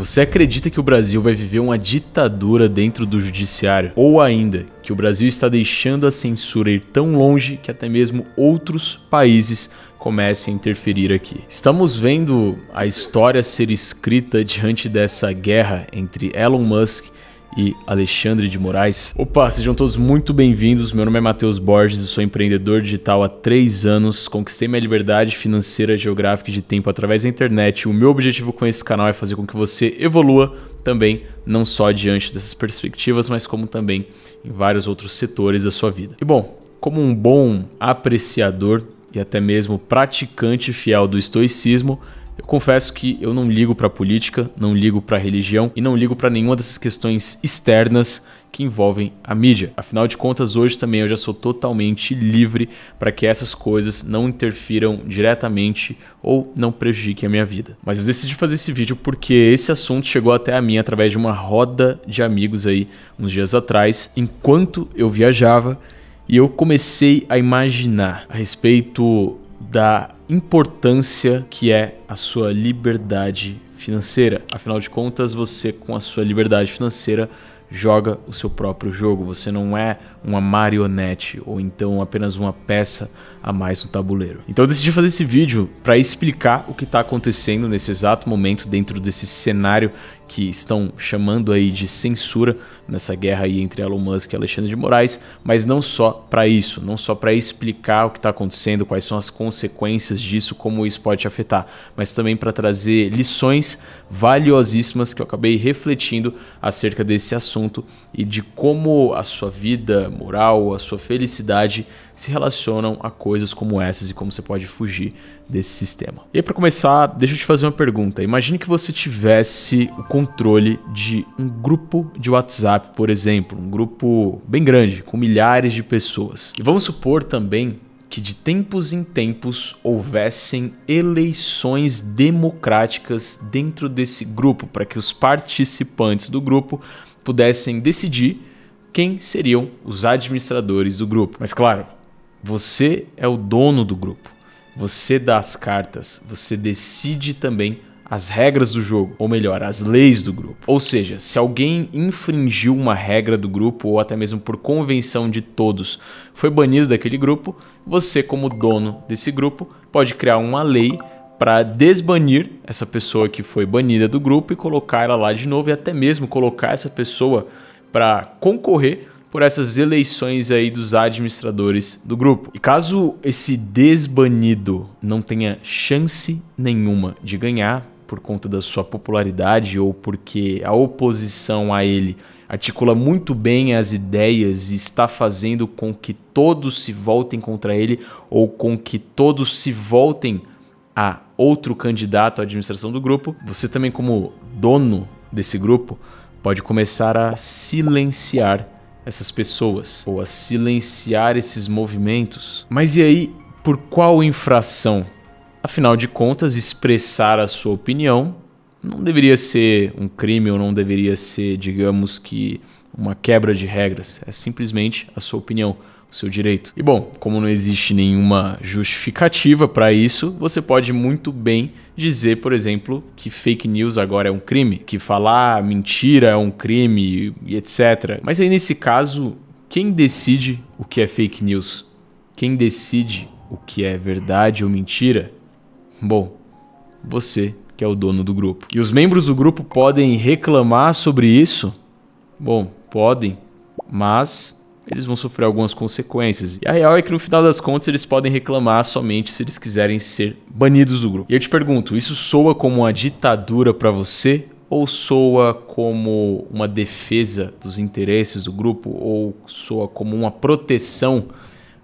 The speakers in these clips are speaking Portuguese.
Você acredita que o Brasil vai viver uma ditadura dentro do judiciário? Ou ainda, que o Brasil está deixando a censura ir tão longe que até mesmo outros países comecem a interferir aqui. Estamos vendo a história ser escrita diante dessa guerra entre Elon Musk e Alexandre de Moraes. Opa, sejam todos muito bem-vindos. Meu nome é Matheus Borges e sou empreendedor digital há três anos. Conquistei minha liberdade financeira, geográfica e de tempo através da internet. O meu objetivo com esse canal é fazer com que você evolua também não só diante dessas perspectivas, mas como também em vários outros setores da sua vida. E bom, como um bom apreciador e até mesmo praticante fiel do estoicismo, eu confesso que eu não ligo para política, não ligo para religião e não ligo para nenhuma dessas questões externas que envolvem a mídia. Afinal de contas, hoje também eu já sou totalmente livre para que essas coisas não interfiram diretamente ou não prejudiquem a minha vida. Mas eu decidi fazer esse vídeo porque esse assunto chegou até a mim através de uma roda de amigos aí uns dias atrás, enquanto eu viajava, e eu comecei a imaginar a respeito da importância que é a sua liberdade financeira. Afinal de contas, você com a sua liberdade financeira joga o seu próprio jogo. Você não é uma marionete ou então apenas uma peça a mais no tabuleiro. Então eu decidi fazer esse vídeo para explicar o que está acontecendo nesse exato momento dentro desse cenário que estão chamando aí de censura nessa guerra aí entre Elon Musk e Alexandre de Moraes, mas não só para isso, não só para explicar o que está acontecendo, quais são as consequências disso, como isso pode te afetar, mas também para trazer lições valiosíssimas que eu acabei refletindo acerca desse assunto e de como a sua vida moral, a sua felicidade se relacionam a coisas como essas e como você pode fugir desse sistema. E para começar, deixa eu te fazer uma pergunta. Imagine que você tivesse o controle de um grupo de WhatsApp, por exemplo, um grupo bem grande, com milhares de pessoas. E vamos supor também que de tempos em tempos houvessem eleições democráticas dentro desse grupo, para que os participantes do grupo pudessem decidir quem seriam os administradores do grupo. Mas claro, você é o dono do grupo. Você dá as cartas, você decide também as regras do jogo, ou melhor, as leis do grupo. Ou seja, se alguém infringiu uma regra do grupo ou até mesmo por convenção de todos, foi banido daquele grupo, você como dono desse grupo pode criar uma lei para desbanir essa pessoa que foi banida do grupo e colocar ela lá de novo e até mesmo colocar essa pessoa para concorrer por essas eleições aí dos administradores do grupo. E caso esse desbanido não tenha chance nenhuma de ganhar por conta da sua popularidade ou porque a oposição a ele articula muito bem as ideias e está fazendo com que todos se voltem contra ele ou com que todos se voltem a outro candidato à administração do grupo, você também como dono desse grupo pode começar a silenciar essas pessoas ou a silenciar esses movimentos. Mas e aí, por qual infração? Afinal de contas, expressar a sua opinião não deveria ser um crime ou não deveria ser, digamos que, uma quebra de regras. É simplesmente a sua opinião seu direito. E bom, como não existe nenhuma justificativa para isso, você pode muito bem dizer, por exemplo, que fake news agora é um crime, que falar mentira é um crime e etc. Mas aí nesse caso, quem decide o que é fake news? Quem decide o que é verdade ou mentira? Bom, você que é o dono do grupo. E os membros do grupo podem reclamar sobre isso? Bom, podem, mas eles vão sofrer algumas consequências. E a real é que no final das contas eles podem reclamar somente se eles quiserem ser banidos do grupo. E eu te pergunto, isso soa como uma ditadura para você? Ou soa como uma defesa dos interesses do grupo? Ou soa como uma proteção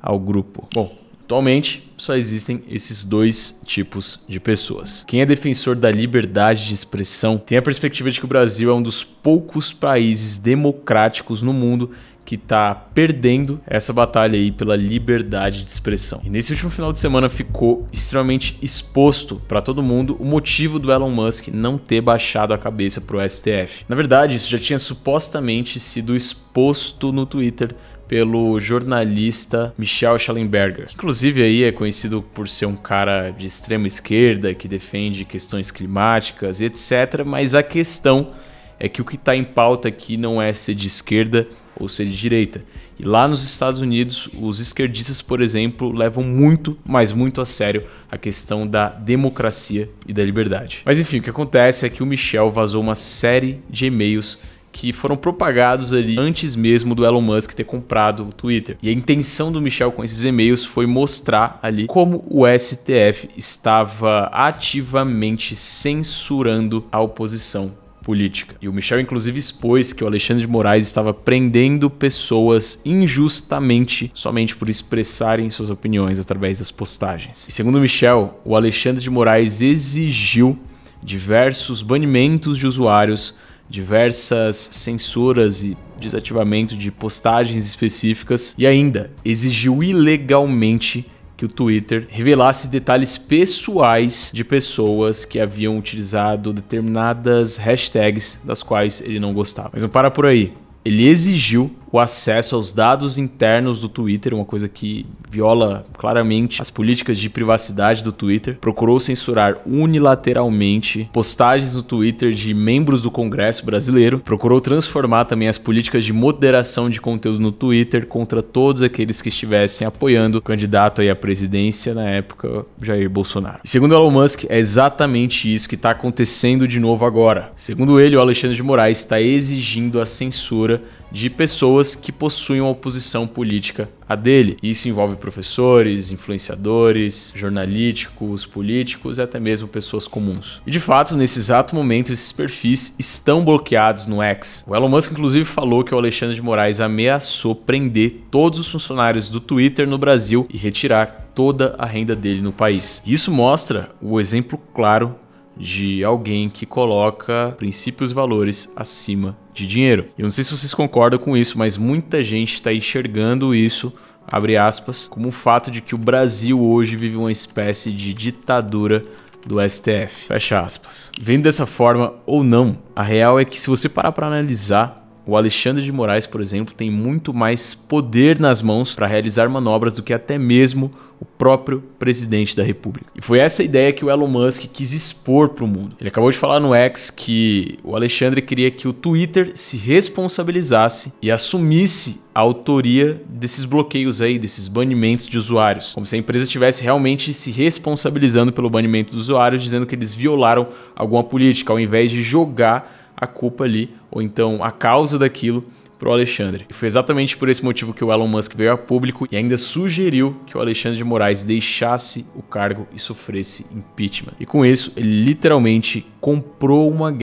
ao grupo? Bom, Atualmente, só existem esses dois tipos de pessoas. Quem é defensor da liberdade de expressão tem a perspectiva de que o Brasil é um dos poucos países democráticos no mundo que está perdendo essa batalha aí pela liberdade de expressão. E nesse último final de semana ficou extremamente exposto para todo mundo o motivo do Elon Musk não ter baixado a cabeça para o STF. Na verdade, isso já tinha supostamente sido exposto no Twitter pelo jornalista Michel Schellenberger. Inclusive aí é conhecido por ser um cara de extrema esquerda que defende questões climáticas e etc, mas a questão é que o que está em pauta aqui não é ser de esquerda ou ser de direita. E lá nos Estados Unidos, os esquerdistas, por exemplo, levam muito, mas muito a sério a questão da democracia e da liberdade. Mas enfim, o que acontece é que o Michel vazou uma série de e-mails que foram propagados ali antes mesmo do Elon Musk ter comprado o Twitter. E a intenção do Michel com esses e-mails foi mostrar ali como o STF estava ativamente censurando a oposição política. E o Michel, inclusive, expôs que o Alexandre de Moraes estava prendendo pessoas injustamente somente por expressarem suas opiniões através das postagens. E segundo o Michel, o Alexandre de Moraes exigiu diversos banimentos de usuários diversas censuras e desativamento de postagens específicas e ainda exigiu ilegalmente que o Twitter revelasse detalhes pessoais de pessoas que haviam utilizado determinadas hashtags das quais ele não gostava. Mas não para por aí. Ele exigiu o acesso aos dados internos do Twitter, uma coisa que viola claramente as políticas de privacidade do Twitter, procurou censurar unilateralmente postagens no Twitter de membros do Congresso brasileiro, procurou transformar também as políticas de moderação de conteúdo no Twitter contra todos aqueles que estivessem apoiando o candidato à presidência na época, Jair Bolsonaro. E segundo Elon Musk, é exatamente isso que está acontecendo de novo agora. Segundo ele, o Alexandre de Moraes está exigindo a censura de pessoas que possuem uma oposição política a dele. Isso envolve professores, influenciadores, jornalísticos, políticos e até mesmo pessoas comuns. E de fato, nesse exato momento, esses perfis estão bloqueados no X. O Elon Musk, inclusive, falou que o Alexandre de Moraes ameaçou prender todos os funcionários do Twitter no Brasil e retirar toda a renda dele no país. Isso mostra o exemplo claro de alguém que coloca princípios e valores acima de dinheiro. Eu não sei se vocês concordam com isso, mas muita gente está enxergando isso abre aspas, como o fato de que o Brasil hoje vive uma espécie de ditadura do STF. Fecha aspas. Vendo dessa forma ou não, a real é que se você parar para analisar, o Alexandre de Moraes, por exemplo, tem muito mais poder nas mãos para realizar manobras do que até mesmo o próprio presidente da República. E foi essa ideia que o Elon Musk quis expor para o mundo. Ele acabou de falar no X que o Alexandre queria que o Twitter se responsabilizasse e assumisse a autoria desses bloqueios aí, desses banimentos de usuários, como se a empresa estivesse realmente se responsabilizando pelo banimento dos usuários, dizendo que eles violaram alguma política, ao invés de jogar a culpa ali ou então a causa daquilo para o Alexandre. E foi exatamente por esse motivo que o Elon Musk veio a público e ainda sugeriu que o Alexandre de Moraes deixasse o cargo e sofresse impeachment. E com isso, ele literalmente comprou uma guerra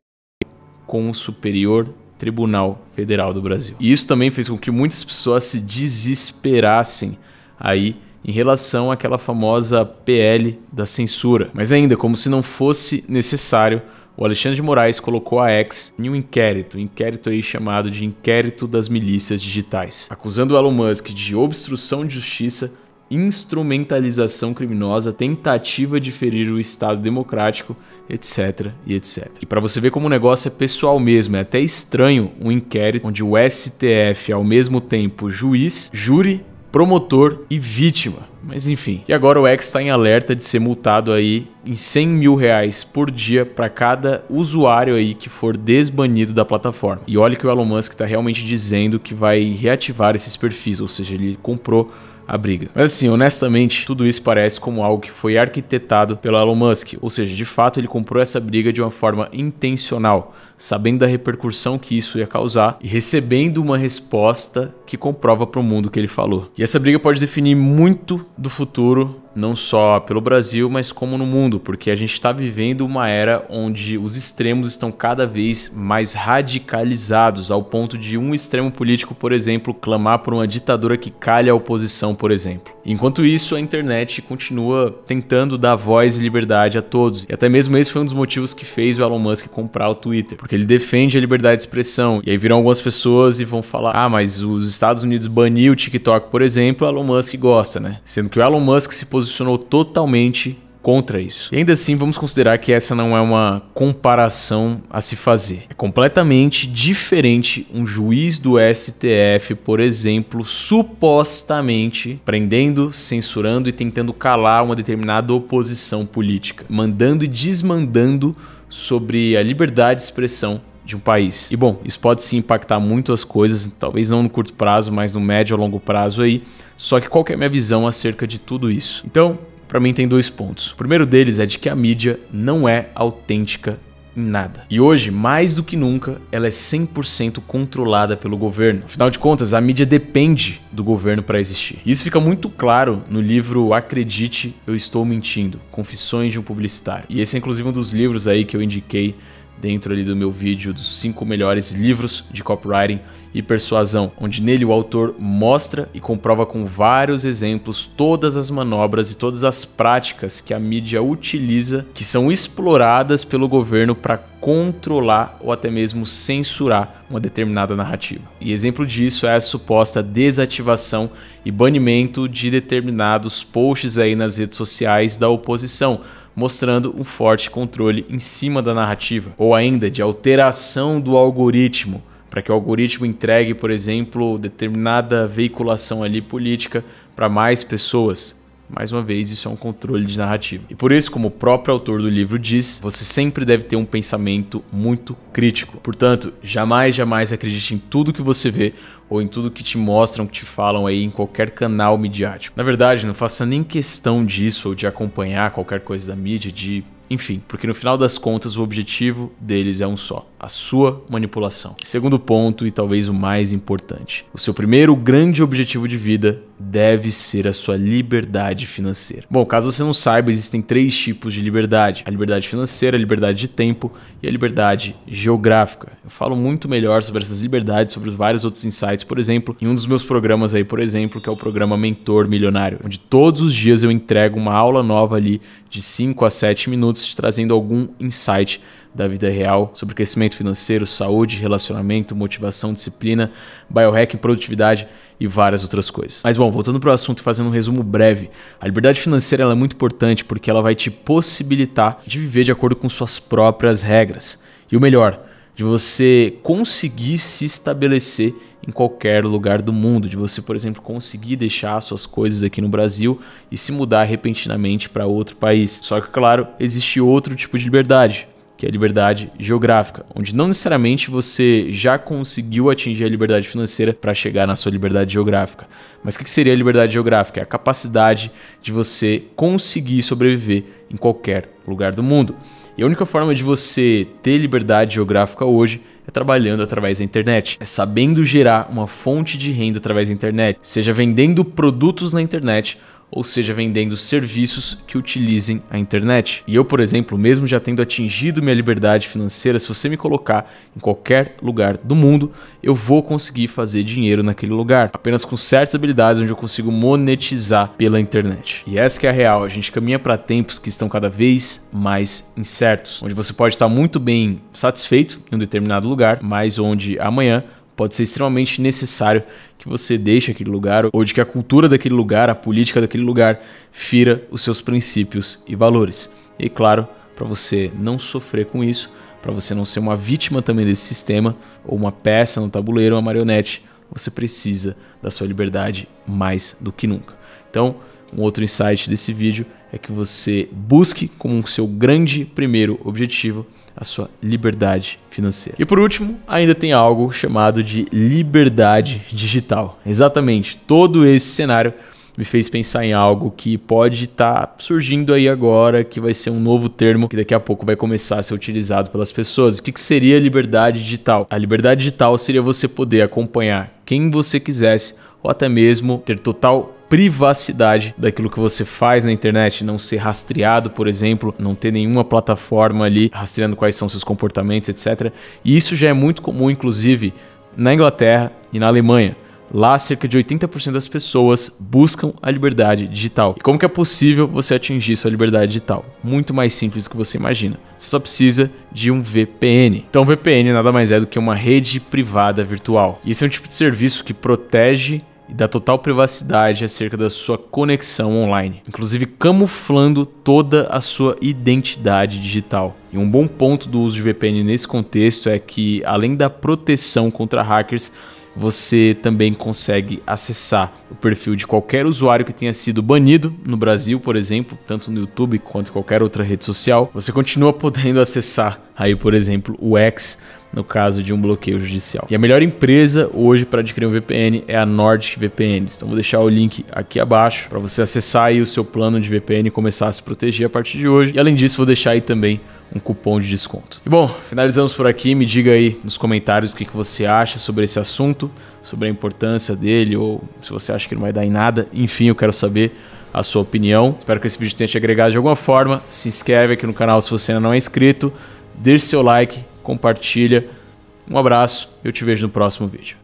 com o Superior Tribunal Federal do Brasil. E isso também fez com que muitas pessoas se desesperassem aí em relação àquela famosa PL da censura. Mas ainda, como se não fosse necessário, o Alexandre de Moraes colocou a ex em um inquérito, um inquérito aí chamado de Inquérito das Milícias Digitais, acusando Elon Musk de obstrução de justiça, instrumentalização criminosa, tentativa de ferir o Estado democrático, etc e etc. E para você ver como o negócio é pessoal mesmo, é até estranho um inquérito onde o STF é ao mesmo tempo juiz, júri, promotor e vítima. Mas enfim. E agora o X está em alerta de ser multado aí em 100 mil reais por dia para cada usuário aí que for desbanido da plataforma. E olha que o Elon Musk está realmente dizendo que vai reativar esses perfis, ou seja, ele comprou a briga. Mas assim, honestamente, tudo isso parece como algo que foi arquitetado pelo Elon Musk, ou seja, de fato ele comprou essa briga de uma forma intencional, sabendo da repercussão que isso ia causar e recebendo uma resposta que comprova para o mundo que ele falou. E essa briga pode definir muito do futuro não só pelo Brasil, mas como no mundo, porque a gente está vivendo uma era onde os extremos estão cada vez mais radicalizados, ao ponto de um extremo político, por exemplo, clamar por uma ditadura que calhe a oposição, por exemplo. Enquanto isso, a internet continua tentando dar voz e liberdade a todos. E até mesmo esse foi um dos motivos que fez o Elon Musk comprar o Twitter, porque ele defende a liberdade de expressão. E aí viram algumas pessoas e vão falar: "Ah, mas os Estados Unidos baniu o TikTok, por exemplo, o Elon Musk gosta, né?". Sendo que o Elon Musk se posicionou totalmente contra isso. E ainda assim, vamos considerar que essa não é uma comparação a se fazer. É completamente diferente um juiz do STF, por exemplo, supostamente prendendo, censurando e tentando calar uma determinada oposição política, mandando e desmandando sobre a liberdade de expressão de um país. E bom, isso pode sim impactar muito as coisas, talvez não no curto prazo, mas no médio a longo prazo aí. Só que qual que é a minha visão acerca de tudo isso? Então, para mim tem dois pontos. O primeiro deles é de que a mídia não é autêntica em nada. E hoje, mais do que nunca, ela é 100% controlada pelo governo. Afinal de contas, a mídia depende do governo para existir. E isso fica muito claro no livro Acredite, eu estou mentindo, Confissões de um publicitário. E esse é inclusive um dos livros aí que eu indiquei dentro ali do meu vídeo dos 5 melhores livros de copywriting e persuasão, onde nele o autor mostra e comprova com vários exemplos todas as manobras e todas as práticas que a mídia utiliza, que são exploradas pelo governo para controlar ou até mesmo censurar uma determinada narrativa. E exemplo disso é a suposta desativação e banimento de determinados posts aí nas redes sociais da oposição mostrando um forte controle em cima da narrativa, ou ainda de alteração do algoritmo, para que o algoritmo entregue, por exemplo, determinada veiculação ali política para mais pessoas. Mais uma vez, isso é um controle de narrativa. E por isso, como o próprio autor do livro diz, você sempre deve ter um pensamento muito crítico. Portanto, jamais, jamais acredite em tudo que você vê ou em tudo que te mostram, que te falam aí em qualquer canal midiático. Na verdade, não faça nem questão disso ou de acompanhar qualquer coisa da mídia, de enfim, porque no final das contas o objetivo deles é um só: a sua manipulação. Segundo ponto, e talvez o mais importante: o seu primeiro grande objetivo de vida deve ser a sua liberdade financeira. Bom, caso você não saiba, existem três tipos de liberdade: a liberdade financeira, a liberdade de tempo e a liberdade geográfica. Eu falo muito melhor sobre essas liberdades, sobre vários outros insights, por exemplo, em um dos meus programas aí, por exemplo, que é o programa Mentor Milionário, onde todos os dias eu entrego uma aula nova ali de 5 a 7 minutos, trazendo algum insight da vida real, sobre crescimento financeiro, saúde, relacionamento, motivação, disciplina, biohacking, produtividade e várias outras coisas. Mas bom, voltando para o assunto, fazendo um resumo breve, a liberdade financeira é muito importante porque ela vai te possibilitar de viver de acordo com suas próprias regras. E o melhor, de você conseguir se estabelecer em qualquer lugar do mundo, de você, por exemplo, conseguir deixar suas coisas aqui no Brasil e se mudar repentinamente para outro país. Só que, claro, existe outro tipo de liberdade, que é a liberdade geográfica, onde não necessariamente você já conseguiu atingir a liberdade financeira para chegar na sua liberdade geográfica. Mas o que seria a liberdade geográfica? É a capacidade de você conseguir sobreviver em qualquer lugar do mundo. E a única forma de você ter liberdade geográfica hoje é trabalhando através da internet, é sabendo gerar uma fonte de renda através da internet, seja vendendo produtos na internet ou seja, vendendo serviços que utilizem a internet. E eu, por exemplo, mesmo já tendo atingido minha liberdade financeira, se você me colocar em qualquer lugar do mundo, eu vou conseguir fazer dinheiro naquele lugar, apenas com certas habilidades onde eu consigo monetizar pela internet. E essa que é a real, a gente caminha para tempos que estão cada vez mais incertos, onde você pode estar muito bem satisfeito em um determinado lugar, mas onde amanhã Pode ser extremamente necessário que você deixe aquele lugar ou de que a cultura daquele lugar, a política daquele lugar, fira os seus princípios e valores. E claro, para você não sofrer com isso, para você não ser uma vítima também desse sistema, ou uma peça no tabuleiro, uma marionete, você precisa da sua liberdade mais do que nunca. Então, um outro insight desse vídeo é que você busque como seu grande primeiro objetivo a sua liberdade financeira. E por último, ainda tem algo chamado de liberdade digital. Exatamente, todo esse cenário me fez pensar em algo que pode estar tá surgindo aí agora, que vai ser um novo termo que daqui a pouco vai começar a ser utilizado pelas pessoas. O que, que seria liberdade digital? A liberdade digital seria você poder acompanhar quem você quisesse ou até mesmo ter total privacidade daquilo que você faz na internet, não ser rastreado, por exemplo, não ter nenhuma plataforma ali rastreando quais são seus comportamentos, etc. E isso já é muito comum, inclusive, na Inglaterra e na Alemanha. Lá, cerca de 80% das pessoas buscam a liberdade digital. E como que é possível você atingir sua liberdade digital? Muito mais simples do que você imagina. Você só precisa de um VPN. Então, VPN nada mais é do que uma rede privada virtual. E esse é um tipo de serviço que protege e da total privacidade acerca da sua conexão online, inclusive camuflando toda a sua identidade digital. E um bom ponto do uso de VPN nesse contexto é que, além da proteção contra hackers, você também consegue acessar o perfil de qualquer usuário que tenha sido banido no Brasil, por exemplo, tanto no YouTube quanto em qualquer outra rede social. Você continua podendo acessar aí, por exemplo, o X no caso de um bloqueio judicial. E a melhor empresa hoje para adquirir um VPN é a Nordic VPN. Então vou deixar o link aqui abaixo para você acessar aí o seu plano de VPN e começar a se proteger a partir de hoje. E além disso, vou deixar aí também um cupom de desconto. E bom, finalizamos por aqui. Me diga aí nos comentários o que, que você acha sobre esse assunto, sobre a importância dele ou se você acha que não vai dar em nada. Enfim, eu quero saber a sua opinião. Espero que esse vídeo tenha te agregado de alguma forma. Se inscreve aqui no canal se você ainda não é inscrito. Deixe seu like compartilha. Um abraço, eu te vejo no próximo vídeo.